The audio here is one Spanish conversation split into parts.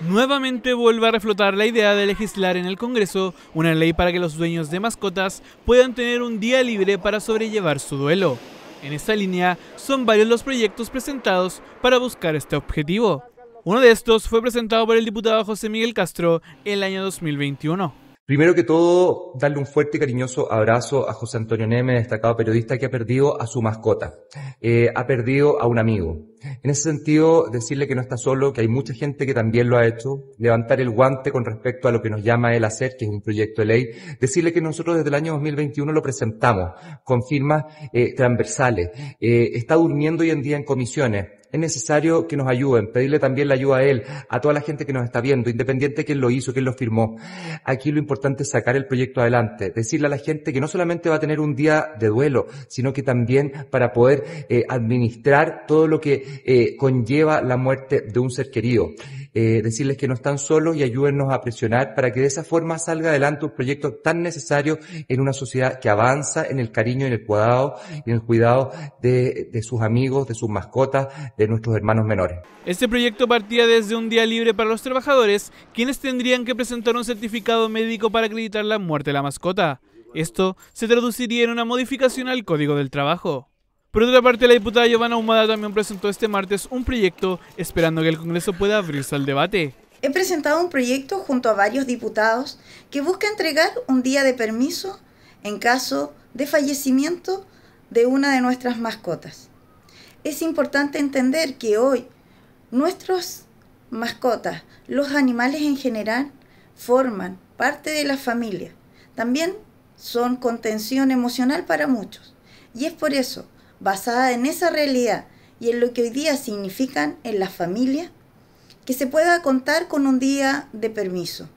Nuevamente vuelve a reflotar la idea de legislar en el Congreso una ley para que los dueños de mascotas puedan tener un día libre para sobrellevar su duelo. En esta línea son varios los proyectos presentados para buscar este objetivo. Uno de estos fue presentado por el diputado José Miguel Castro el año 2021. Primero que todo, darle un fuerte y cariñoso abrazo a José Antonio Neme, destacado periodista que ha perdido a su mascota, eh, ha perdido a un amigo. En ese sentido, decirle que no está solo, que hay mucha gente que también lo ha hecho, levantar el guante con respecto a lo que nos llama el hacer, que es un proyecto de ley, decirle que nosotros desde el año 2021 lo presentamos con firmas eh, transversales, eh, está durmiendo hoy en día en comisiones, es necesario que nos ayuden, pedirle también la ayuda a él, a toda la gente que nos está viendo, independiente de quién lo hizo, quién lo firmó. Aquí lo importante es sacar el proyecto adelante, decirle a la gente que no solamente va a tener un día de duelo, sino que también para poder eh, administrar todo lo que eh, conlleva la muerte de un ser querido. Eh, decirles que no están solos y ayúdennos a presionar para que de esa forma salga adelante un proyecto tan necesario en una sociedad que avanza en el cariño, en el cuidado y en el cuidado de sus amigos, de sus mascotas, de nuestros hermanos menores. Este proyecto partía desde un día libre para los trabajadores, quienes tendrían que presentar un certificado médico para acreditar la muerte de la mascota. Esto se traduciría en una modificación al Código del Trabajo. Por otra parte, la diputada Giovanna Humada también presentó este martes un proyecto esperando que el Congreso pueda abrirse al debate. He presentado un proyecto junto a varios diputados que busca entregar un día de permiso en caso de fallecimiento de una de nuestras mascotas. Es importante entender que hoy nuestras mascotas, los animales en general, forman parte de la familia. También son contención emocional para muchos. Y es por eso basada en esa realidad y en lo que hoy día significan en la familia que se pueda contar con un día de permiso.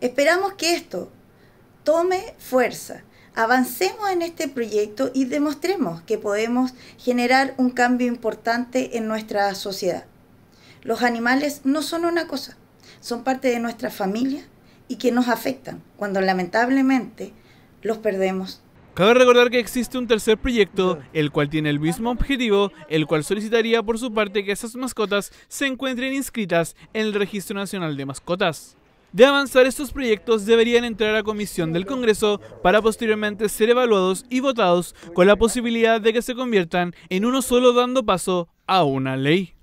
Esperamos que esto tome fuerza, avancemos en este proyecto y demostremos que podemos generar un cambio importante en nuestra sociedad. Los animales no son una cosa, son parte de nuestra familia y que nos afectan cuando lamentablemente los perdemos Cabe recordar que existe un tercer proyecto, el cual tiene el mismo objetivo, el cual solicitaría por su parte que esas mascotas se encuentren inscritas en el Registro Nacional de Mascotas. De avanzar estos proyectos deberían entrar a comisión del Congreso para posteriormente ser evaluados y votados con la posibilidad de que se conviertan en uno solo dando paso a una ley.